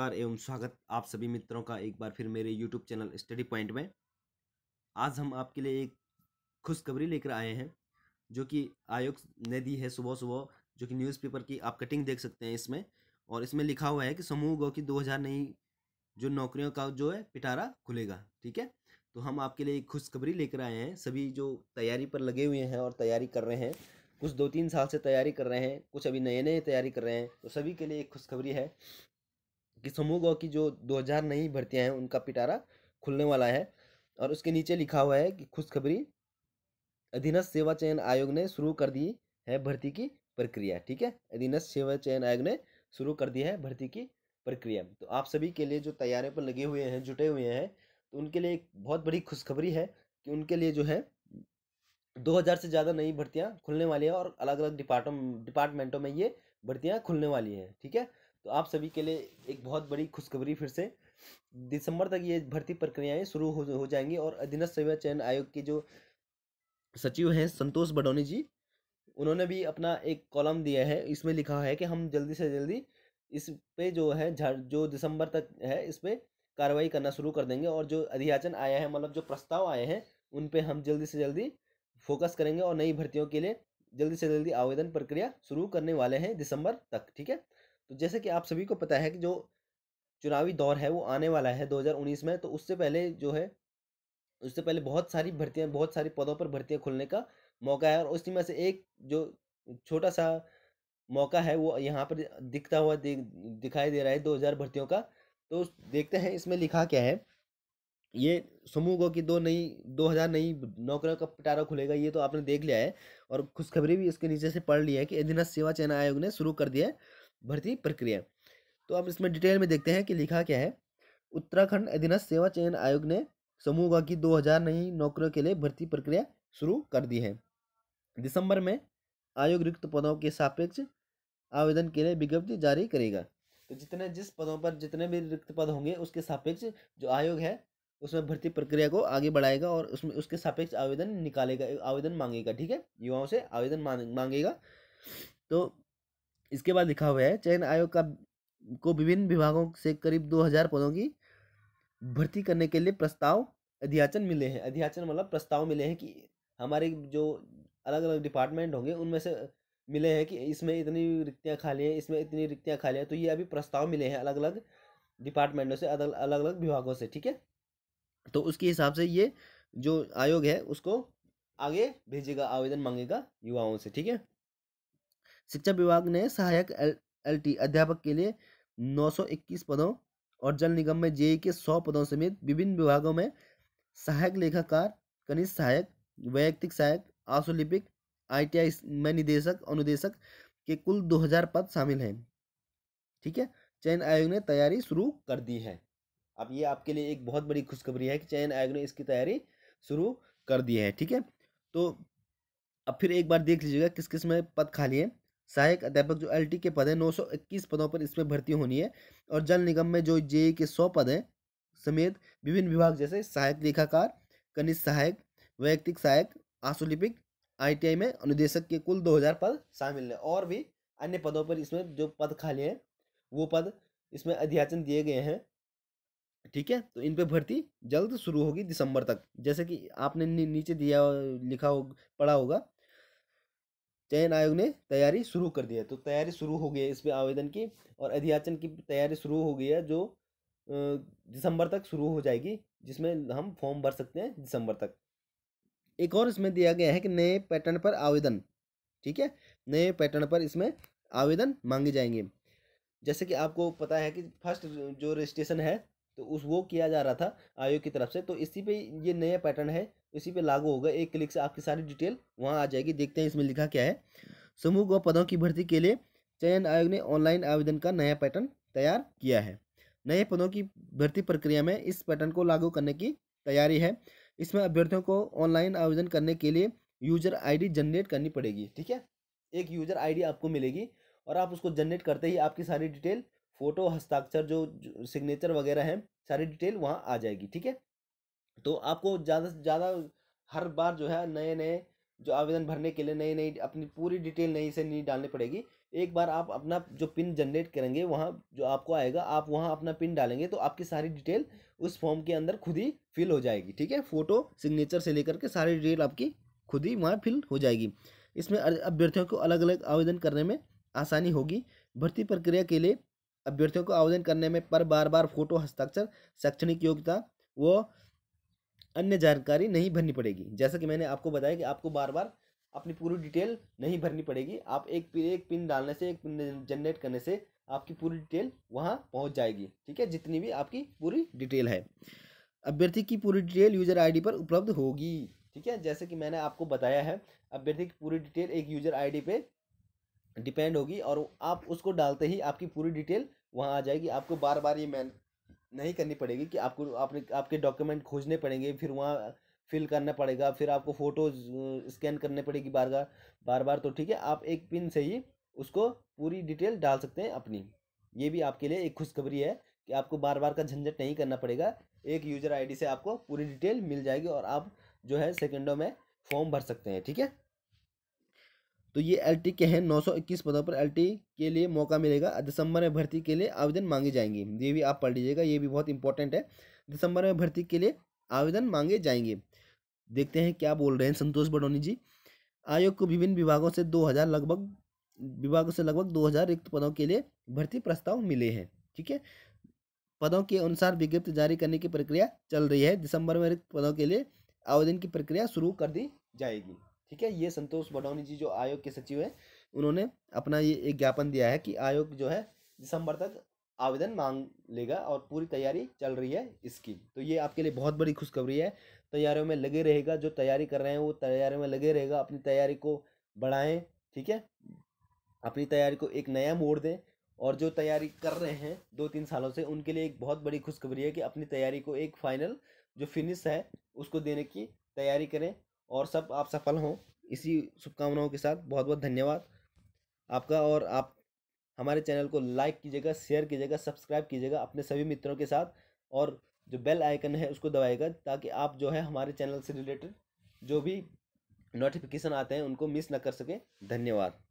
नमस्कार एवं स्वागत आप सभी मित्रों का एक बार फिर मेरे यूट्यूब चैनल स्टडी पॉइंट में आज हम आपके लिए एक खुशखबरी लेकर आए हैं जो कि आयोग ने दी है सुबह सुबह जो कि न्यूज़पेपर की आप कटिंग देख सकते हैं इसमें और इसमें लिखा हुआ है कि समूह गो की दो नई जो नौकरियों का जो है पिटारा खुलेगा ठीक है तो हम आपके लिए एक खुशखबरी लेकर आए हैं सभी जो तैयारी पर लगे हुए हैं और तैयारी कर रहे हैं कुछ दो तीन साल से तैयारी कर रहे हैं कुछ अभी नए नए तैयारी कर रहे हैं तो सभी के लिए एक खुशखबरी है कि समूह गौ की जो 2000 नई भर्तियां हैं उनका पिटारा खुलने वाला है और उसके नीचे लिखा हुआ है कि खुशखबरी अधीनस्थ सेवा चयन आयोग ने शुरू कर दी है भर्ती की प्रक्रिया ठीक है अधीनस्थ सेवा चयन आयोग ने शुरू कर दी है भर्ती की प्रक्रिया तो आप सभी के लिए जो तैयारियों पर लगे हुए हैं जुटे हुए हैं तो उनके लिए एक बहुत बड़ी खुशखबरी है कि उनके लिए जो है दो हजार से ज़्यादा नई भर्तियाँ खुलने वाली है और अलग अलग डिपार्टम डिपार्टमेंटों में ये भर्तियाँ खुलने वाली हैं ठीक है तो आप सभी के लिए एक बहुत बड़ी खुशखबरी फिर से दिसंबर तक ये भर्ती प्रक्रियाएं शुरू हो, हो जाएंगी और अधीनस्थ सेवा चयन आयोग के जो सचिव हैं संतोष बडोनी जी उन्होंने भी अपना एक कॉलम दिया है इसमें लिखा है कि हम जल्दी से जल्दी इस पे जो है जो दिसंबर तक है इस पर कार्रवाई करना शुरू कर देंगे और जो अधियाचन आया है मतलब जो प्रस्ताव आए हैं उन पर हम जल्दी से जल्दी फोकस करेंगे और नई भर्तियों के लिए जल्दी से जल्दी आवेदन प्रक्रिया शुरू करने वाले हैं दिसंबर तक ठीक है तो जैसे कि आप सभी को पता है कि जो चुनावी दौर है वो आने वाला है 2019 में तो उससे पहले जो है उससे पहले बहुत सारी भर्तियां बहुत सारी पदों पर भर्तियाँ खुलने का मौका है और उसी में से एक जो छोटा सा मौका है वो यहाँ पर दिखता हुआ दि, दिखाई दे रहा है दो भर्तियों का तो देखते हैं इसमें लिखा क्या है ये को की दो नई दो हज़ार नई नौकरियों का पिटारा खुलेगा ये तो आपने देख लिया है और खुशखबरी भी इसके नीचे से पढ़ ली है कि अधीनस्थ सेवा चयन आयोग ने शुरू कर दिया है भर्ती प्रक्रिया तो अब इसमें डिटेल में देखते हैं कि लिखा क्या है उत्तराखंड अधीनस्थ सेवा चयन आयोग ने समूह की 2000 नई नौकरियों के लिए भर्ती प्रक्रिया शुरू कर दी है दिसंबर में आयोग रिक्त पदों के सापेक्ष आवेदन के लिए विज्ञप्ति जारी करेगा तो जितने जिस पदों पर जितने भी रिक्त पद होंगे उसके सापेक्ष जो आयोग है उसमें भर्ती प्रक्रिया को आगे बढ़ाएगा और उसमें उसके सापेक्ष आवेदन निकालेगा आवेदन मांगेगा ठीक है युवाओं से आवेदन मांगेगा तो इसके बाद लिखा हुआ है चयन आयोग का को विभिन्न विभागों से करीब दो हजार पदों की भर्ती करने के लिए प्रस्ताव अध्याचन मिले हैं अध्याचन मतलब प्रस्ताव मिले हैं कि हमारे जो अलग अलग डिपार्टमेंट होंगे उनमें से मिले हैं कि इसमें इतनी रिक्तियाँ खाली हैं इसमें इतनी रिक्तियाँ खाली हैं तो ये अभी प्रस्ताव मिले हैं अलग अलग डिपार्टमेंटों से अलग अलग अलग विभागों से ठीक है तो उसके हिसाब से ये जो आयोग है उसको आगे भेजेगा आवेदन मांगेगा युवाओं से ठीक है शिक्षा विभाग ने सहायक एल एलटी अध्यापक के लिए 921 पदों और जल निगम में जेई के 100 पदों समेत विभिन्न विभागों में सहायक लेखाकार कनिष्ठ सहायक वैयक्तिक सहायक आशुलिपिक आईटीआई में निदेशक अनुदेशक के कुल 2000 पद शामिल हैं ठीक है चयन आयोग ने तैयारी शुरू कर दी है अब ये आपके लिए एक बहुत बड़ी खुशखबरी है कि चयन आयोग ने इसकी तैयारी शुरू कर दी है ठीक है तो अब फिर एक बार देख लीजिएगा किस किस में पद खाली है सहायक अध्यापक जो एल के पद हैं इक्कीस पदों पर इसमें भर्ती होनी है और जल निगम में जो जे के सौ पद हैं समेत विभिन्न विभाग जैसे सहायक लेखाकार कनिष्ठ सहायक वैयक्तिक सहायक आशुलिपिक आईटीआई में अनुदेशक के कुल 2000 पद शामिल हैं और भी अन्य पदों पर इसमें जो पद खाली हैं वो पद इसमें अध्याचन दिए गए हैं ठीक है तो इन पे भर्ती जल्द शुरू होगी दिसंबर तक जैसे कि आपने नीचे दिया लिखा हो पढ़ा होगा चयन आयोग ने तैयारी शुरू कर दिया तो तैयारी शुरू हो गई है इसमें आवेदन की और अधियाचन की तैयारी शुरू हो गई है जो दिसंबर तक शुरू हो जाएगी जिसमें हम फॉर्म भर सकते हैं दिसंबर तक एक और इसमें दिया गया है कि नए पैटर्न पर आवेदन ठीक है नए पैटर्न पर इसमें आवेदन मांगे जाएंगे जैसे कि आपको पता है कि फर्स्ट जो रजिस्ट्रेशन है तो उस वो किया जा रहा था आयोग की तरफ से तो इसी पे ये नया पैटर्न है इसी पे लागू होगा एक क्लिक से आपकी सारी डिटेल वहाँ आ जाएगी देखते हैं इसमें लिखा क्या है समूह व पदों की भर्ती के लिए चयन आयोग ने ऑनलाइन आवेदन का नया पैटर्न तैयार किया है नए पदों की भर्ती प्रक्रिया में इस पैटर्न को लागू करने की तैयारी है इसमें अभ्यर्थियों को ऑनलाइन आवेदन करने के लिए यूजर आईडी जनरेट करनी पड़ेगी ठीक है एक यूजर आईडी आपको मिलेगी और आप उसको जनरेट करते ही आपकी सारी डिटेल फोटो हस्ताक्षर जो, जो सिग्नेचर वगैरह है सारी डिटेल वहाँ आ जाएगी ठीक है तो आपको ज़्यादा से ज़्यादा हर बार जो है नए नए जो आवेदन भरने के लिए नई नई अपनी पूरी डिटेल नई से नहीं डालनी पड़ेगी एक बार आप अपना जो पिन जनरेट करेंगे वहाँ जो आपको आएगा आप वहाँ अपना पिन डालेंगे तो आपकी सारी डिटेल उस फॉर्म के अंदर खुद ही फिल हो जाएगी ठीक है फ़ोटो सिग्नेचर से लेकर के सारी डिटेल आपकी खुद ही वहाँ फिल हो जाएगी इसमें अभ्यर्थियों को अलग अलग आवेदन करने में आसानी होगी भर्ती प्रक्रिया के लिए अभ्यर्थियों को आवेदन करने में पर बार बार फोटो हस्ताक्षर शैक्षणिक योग्यता व अन्य जानकारी नहीं भरनी पड़ेगी जैसा कि मैंने आपको बताया कि आपको बार बार अपनी पूरी डिटेल नहीं भरनी पड़ेगी आप एक पिन एक पिन डालने से एक पिन जनरेट करने से आपकी पूरी डिटेल वहाँ पहुँच जाएगी ठीक है जितनी भी आपकी पूरी डिटेल है अभ्यर्थी की पूरी डिटेल यूजर आईडी पर उपलब्ध होगी ठीक है जैसे कि मैंने आपको बताया है अभ्यर्थी की पूरी डिटेल एक यूजर आईडी पे डिपेंड होगी और आप उसको डालते ही आपकी पूरी डिटेल वहाँ आ जाएगी आपको बार बार ये नहीं करनी पड़ेगी कि आपको आपने आपके डॉक्यूमेंट खोजने पड़ेंगे फिर वहाँ फिल करना पड़ेगा फिर आपको फ़ोटोज स्कैन करने पड़ेगी बार बार बार बार तो ठीक है आप एक पिन से ही उसको पूरी डिटेल डाल सकते हैं अपनी ये भी आपके लिए एक खुशखबरी है कि आपको बार बार का झंझट नहीं करना पड़ेगा एक यूज़र आईडी से आपको पूरी डिटेल मिल जाएगी और आप जो है सेकेंडों में फॉर्म भर सकते हैं ठीक है तो ये एल के हैं 921 पदों पर एल के लिए मौका मिलेगा दिसंबर में भर्ती के लिए आवेदन मांगे जाएंगे ये भी आप पढ़ लीजिएगा ये भी बहुत इंपॉर्टेंट है दिसंबर में भर्ती के लिए आवेदन मांगे जाएंगे देखते हैं क्या बोल रहे हैं संतोष बडोनी जी आयोग को विभिन्न विभागों से दो लगभग विभागों से लगभग दो रिक्त पदों के लिए भर्ती प्रस्ताव मिले हैं ठीक है पदों के अनुसार विज्ञप्ति जारी करने की प्रक्रिया चल रही है दिसंबर में रिक्त पदों के लिए आवेदन की प्रक्रिया शुरू कर दी जाएगी ठीक है ये संतोष बडौनी जी जो आयोग के सचिव हैं उन्होंने अपना ये एक ज्ञापन दिया है कि आयोग जो है दिसंबर तक आवेदन मांग लेगा और पूरी तैयारी चल रही है इसकी तो ये आपके लिए बहुत बड़ी खुशखबरी है तैयारियों में लगे रहेगा जो तैयारी कर रहे हैं वो तैयारियों में लगे रहेगा अपनी तैयारी को बढ़ाएं ठीक है अपनी तैयारी को एक नया मोड़ दें और जो तैयारी कर रहे हैं दो तीन सालों से उनके लिए एक बहुत बड़ी खुशखबरी है कि अपनी तैयारी को एक फाइनल जो फिनिश है उसको देने की तैयारी करें और सब आप सफल हों इसी शुभकामनाओं के साथ बहुत बहुत धन्यवाद आपका और आप हमारे चैनल को लाइक कीजिएगा शेयर कीजिएगा सब्सक्राइब कीजिएगा अपने सभी मित्रों के साथ और जो बेल आइकन है उसको दबाएगा ताकि आप जो है हमारे चैनल से रिलेटेड जो भी नोटिफिकेशन आते हैं उनको मिस ना कर सकें धन्यवाद